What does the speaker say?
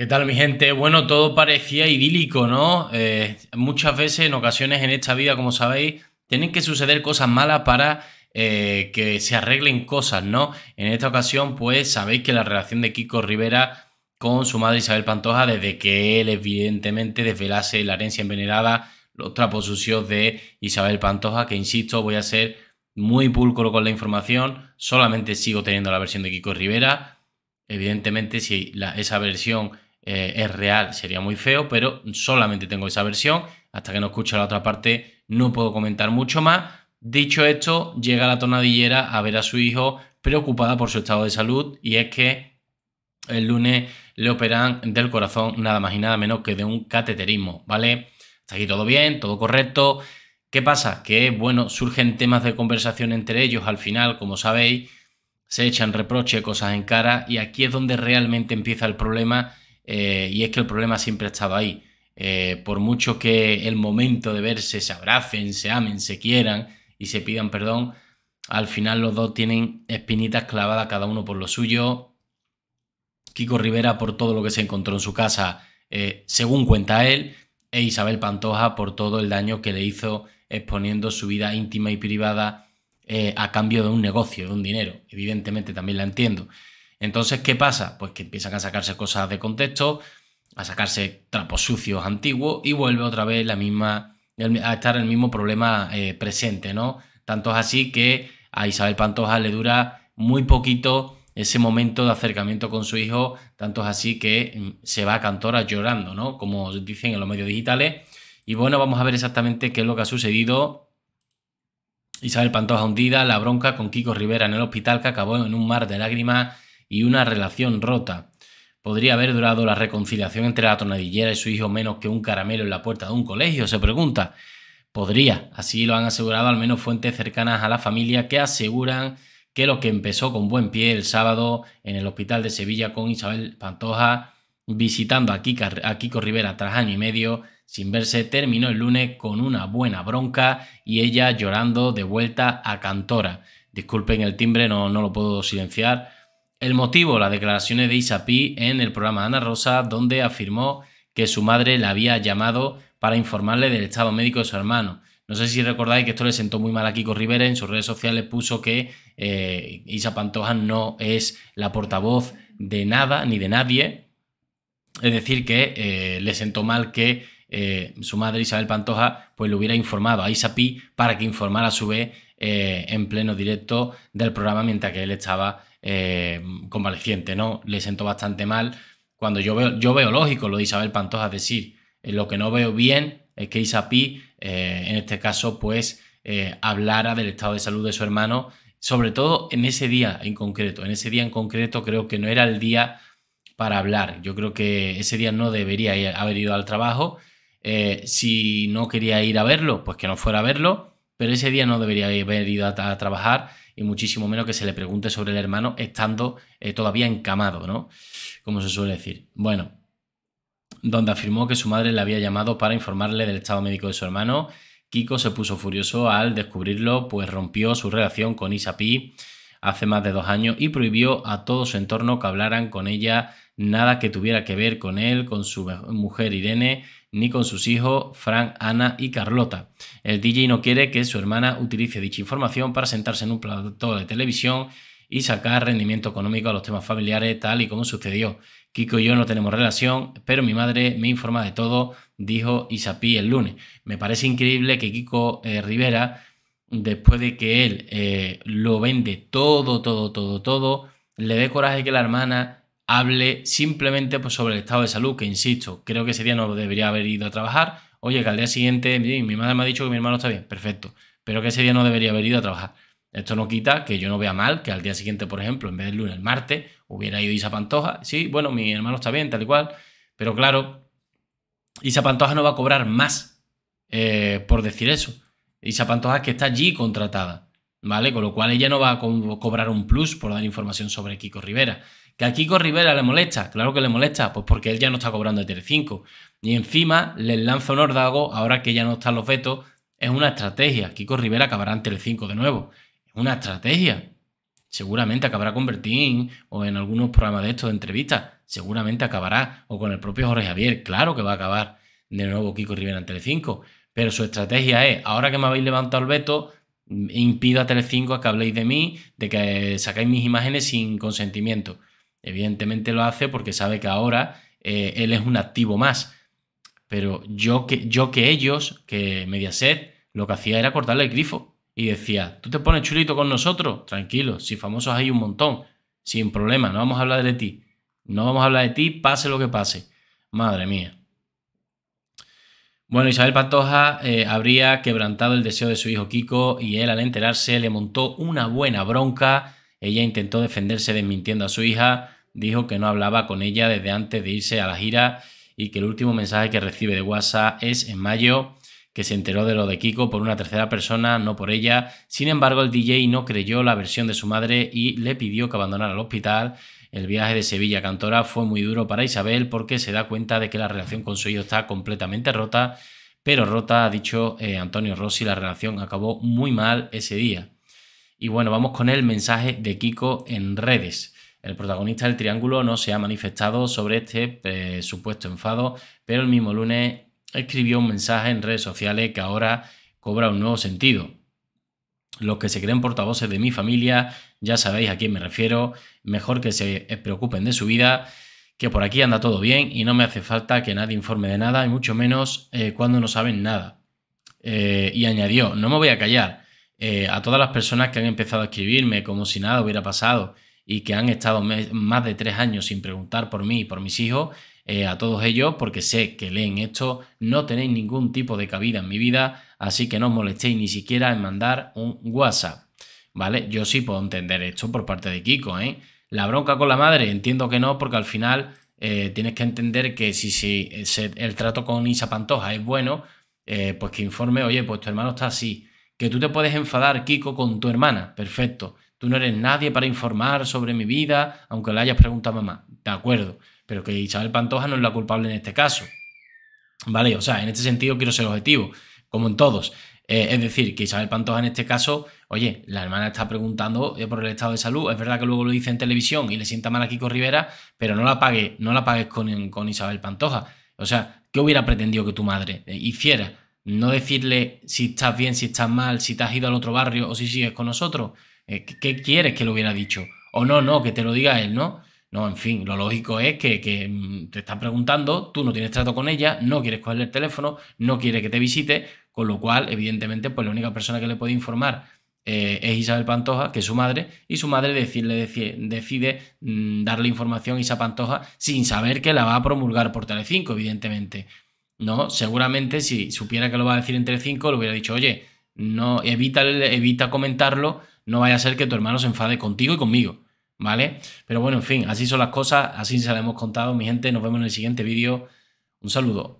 ¿Qué tal mi gente? Bueno, todo parecía idílico, ¿no? Eh, muchas veces, en ocasiones en esta vida, como sabéis, tienen que suceder cosas malas para eh, que se arreglen cosas, ¿no? En esta ocasión, pues sabéis que la relación de Kiko Rivera con su madre Isabel Pantoja, desde que él evidentemente desvelase la herencia envenenada, los trapos sucios de Isabel Pantoja, que insisto, voy a ser muy pulcro con la información, solamente sigo teniendo la versión de Kiko Rivera. Evidentemente, si esa versión eh, es real, sería muy feo, pero solamente tengo esa versión. Hasta que no escuche la otra parte, no puedo comentar mucho más. Dicho esto, llega la tornadillera a ver a su hijo preocupada por su estado de salud y es que el lunes le operan del corazón nada más y nada menos que de un cateterismo, ¿vale? Hasta aquí todo bien, todo correcto. ¿Qué pasa? Que, bueno, surgen temas de conversación entre ellos al final, como sabéis, se echan reproche, cosas en cara y aquí es donde realmente empieza el problema eh, y es que el problema siempre ha estado ahí. Eh, por mucho que el momento de verse se abracen, se amen, se quieran y se pidan perdón, al final los dos tienen espinitas clavadas cada uno por lo suyo. Kiko Rivera por todo lo que se encontró en su casa, eh, según cuenta él, e Isabel Pantoja por todo el daño que le hizo exponiendo su vida íntima y privada a cambio de un negocio, de un dinero. Evidentemente también la entiendo. Entonces, ¿qué pasa? Pues que empiezan a sacarse cosas de contexto, a sacarse trapos sucios antiguos y vuelve otra vez la misma, a estar el mismo problema eh, presente, ¿no? Tanto es así que a Isabel Pantoja le dura muy poquito ese momento de acercamiento con su hijo, tanto es así que mm, se va a Cantora llorando, ¿no? Como dicen en los medios digitales. Y bueno, vamos a ver exactamente qué es lo que ha sucedido. Isabel Pantoja hundida, la bronca con Kiko Rivera en el hospital que acabó en un mar de lágrimas y una relación rota. ¿Podría haber durado la reconciliación entre la tonadillera y su hijo menos que un caramelo en la puerta de un colegio? Se pregunta. Podría, así lo han asegurado al menos fuentes cercanas a la familia que aseguran que lo que empezó con buen pie el sábado en el hospital de Sevilla con Isabel Pantoja visitando a Kiko, Rivera tras año y medio sin verse terminó el lunes con una buena bronca y ella llorando de vuelta a Cantora. Disculpen el timbre, no, no lo puedo silenciar el motivo, las declaraciones de Isapí en el programa Ana Rosa, donde afirmó que su madre la había llamado para informarle del estado médico de su hermano. No sé si recordáis que esto le sentó muy mal a Kiko Rivera, en sus redes sociales puso que eh, Isa Pantoja no es la portavoz de nada ni de nadie. Es decir, que eh, le sentó mal que eh, su madre Isabel Pantoja pues le hubiera informado a Isa para que informara a su vez en pleno directo del programa mientras que él estaba eh, convaleciente, ¿no? Le sentó bastante mal. Cuando yo veo, yo veo lógico lo de Isabel Pantoja, es decir, eh, lo que no veo bien es que Isapi, eh, en este caso, pues hablara del estado de salud de su hermano, sobre todo en ese día en concreto. En ese día en concreto creo que no era el día para hablar. Yo creo que ese día no debería haber ido al trabajo. si no quería ir a verlo, pues que no fuera a verlo pero ese día no debería haber ido a, trabajar y muchísimo menos que se le pregunte sobre el hermano estando eh, todavía encamado, ¿no? Como se suele decir. Bueno, donde afirmó que su madre le había llamado para informarle del estado médico de su hermano. Kiko se puso furioso al descubrirlo, pues rompió su relación con Isapi hace más de dos años y prohibió a todo su entorno que hablaran con ella nada que tuviera que ver con él, con su mujer Irene, ni con sus hijos Frank, Ana y Carlota. El DJ no quiere que su hermana utilice dicha información para sentarse en un plató de televisión y sacar rendimiento económico a los temas familiares tal y como sucedió. Kiko y yo no tenemos relación, pero mi madre me informa de todo, dijo Isapí el lunes. Me parece increíble que Kiko eh, Rivera después de que él eh, lo vende todo, todo, todo, todo, le dé coraje que la hermana hable simplemente pues, sobre el estado de salud, que insisto, creo que ese día no debería haber ido a trabajar. Oye, que al día siguiente mi madre me ha dicho que mi hermano está bien, perfecto, pero que ese día no debería haber ido a trabajar. Esto no quita que yo no vea mal que al día siguiente, por ejemplo, en vez de lunes, el martes, hubiera ido Isa Pantoja. Sí, bueno, mi hermano está bien, tal y cual, pero claro, Isa Pantoja no va a cobrar más eh, por decir eso Isa Pantoja que está allí contratada, ¿vale? Con lo cual ella no va a cobrar un plus por dar información sobre Kiko Rivera. ¿Que a Kiko Rivera le molesta? Claro que le molesta, pues porque él ya no está cobrando Tele 5. Y encima le lanza un ordago, ahora que ya no están los vetos, es una estrategia. Kiko Rivera acabará en 5 de nuevo. Es una estrategia. Seguramente acabará con Bertín o en algunos programas de estos de entrevistas. Seguramente acabará. O con el propio Jorge Javier. Claro que va a acabar de nuevo Kiko Rivera en Telecinco. 5 pero su estrategia es, ahora que me habéis levantado el veto, impido a Telecinco a que habléis de mí, de que sacáis mis imágenes sin consentimiento. Evidentemente lo hace porque sabe que ahora eh, él es un activo más. Pero yo que, yo que ellos, que Mediaset, lo que hacía era cortarle el grifo. Y decía, tú te pones chulito con nosotros, tranquilo, si famosos hay un montón, sin problema, no vamos a hablar de ti. No vamos a hablar de ti, pase lo que pase. Madre mía. Bueno, Isabel Pantoja eh, habría quebrantado el deseo de su hijo Kiko y él al enterarse le montó una buena bronca. Ella intentó defenderse desmintiendo a su hija, dijo que no hablaba con ella desde antes de irse a la gira y que el último mensaje que recibe de WhatsApp es en mayo, que se enteró de lo de Kiko por una tercera persona, no por ella. Sin embargo, el DJ no creyó la versión de su madre y le pidió que abandonara el hospital el viaje de Sevilla Cantora fue muy duro para Isabel porque se da cuenta de que la relación con su hijo está completamente rota, pero rota, ha dicho eh, Antonio Rossi, la relación acabó muy mal ese día. Y bueno, vamos con el mensaje de Kiko en redes. El protagonista del Triángulo no se ha manifestado sobre este eh, supuesto enfado, pero el mismo lunes escribió un mensaje en redes sociales que ahora cobra un nuevo sentido. Los que se creen portavoces de mi familia, ya sabéis a quién me refiero, mejor que se preocupen de su vida, que por aquí anda todo bien y no me hace falta que nadie informe de nada, y mucho menos eh, cuando no saben nada. Eh, y añadió, no me voy a callar, eh, a todas las personas que han empezado a escribirme como si nada hubiera pasado y que han estado más de tres años sin preguntar por mí y por mis hijos, a todos ellos, porque sé que leen esto, no tenéis ningún tipo de cabida en mi vida, así que no os molestéis ni siquiera en mandar un WhatsApp. ¿Vale? Yo sí puedo entender esto por parte de Kiko, ¿eh? La bronca con la madre, entiendo que no, porque al final eh, tienes que entender que si, si el trato con Isa Pantoja es bueno, eh, pues que informe, oye, pues tu hermano está así. Que tú te puedes enfadar, Kiko, con tu hermana, perfecto. Tú no eres nadie para informar sobre mi vida, aunque le hayas preguntado a mamá. De acuerdo, pero que Isabel Pantoja no es la culpable en este caso. Vale, o sea, en este sentido quiero ser objetivo como en todos. Eh, es decir, que Isabel Pantoja en este caso, oye, la hermana está preguntando eh, por el estado de salud. Es verdad que luego lo dice en televisión y le sienta mal a Kiko Rivera, pero no la pagues, no la pagues con, con Isabel Pantoja. O sea, ¿qué hubiera pretendido que tu madre eh, hiciera? No decirle si estás bien, si estás mal, si te has ido al otro barrio o si sigues con nosotros. ¿Qué quieres que lo hubiera dicho? O no, no, que te lo diga él, ¿no? No, en fin, lo lógico es que, mm, te están preguntando, tú no tienes trato con ella, no quieres cogerle el teléfono, no quiere que te visite, con lo cual, evidentemente, pues la única persona que le puede informar eh, es Isabel Pantoja, que es su madre, y su madre decide, mm, darle información a Isabel Pantoja sin saber que la va a promulgar por Telecinco, evidentemente. ¿no? Seguramente si supiera que lo va a decir en Telecinco, le hubiera dicho, oye, no, evita, evita comentarlo, no vaya a ser que tu hermano se enfade contigo y conmigo. ¿vale? Pero bueno, en fin, así son las cosas, así se las hemos contado, mi gente, nos vemos en el siguiente vídeo. Un saludo.